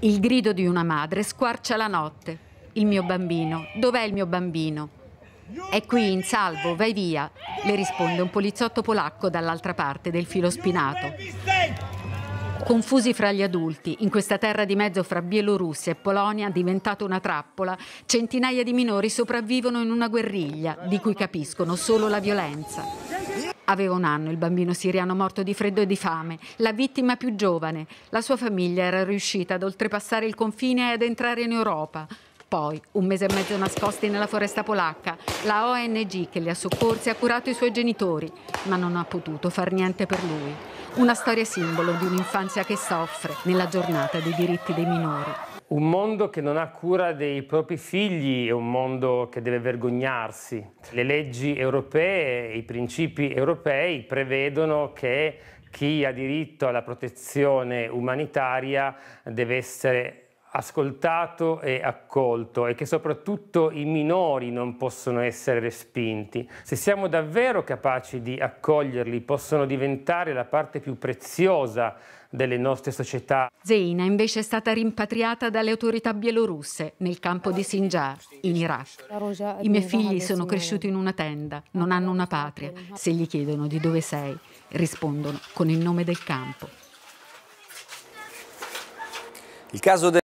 Il grido di una madre squarcia la notte. Il mio bambino, dov'è il mio bambino? È qui, in salvo, vai via, le risponde un poliziotto polacco dall'altra parte del filo spinato. Confusi fra gli adulti, in questa terra di mezzo fra Bielorussia e Polonia diventata una trappola, centinaia di minori sopravvivono in una guerriglia di cui capiscono solo la violenza. Aveva un anno il bambino siriano morto di freddo e di fame, la vittima più giovane. La sua famiglia era riuscita ad oltrepassare il confine e ad entrare in Europa. Poi, un mese e mezzo nascosti nella foresta polacca, la ONG che li ha soccorsi ha curato i suoi genitori, ma non ha potuto far niente per lui. Una storia simbolo di un'infanzia che soffre nella giornata dei diritti dei minori. Un mondo che non ha cura dei propri figli è un mondo che deve vergognarsi. Le leggi europee, i principi europei prevedono che chi ha diritto alla protezione umanitaria deve essere ascoltato e accolto e che soprattutto i minori non possono essere respinti. Se siamo davvero capaci di accoglierli, possono diventare la parte più preziosa delle nostre società. Zeina invece è stata rimpatriata dalle autorità bielorusse nel campo di Sinjar, in Iraq. I miei figli sono cresciuti in una tenda, non hanno una patria. Se gli chiedono di dove sei, rispondono con il nome del campo. Il caso del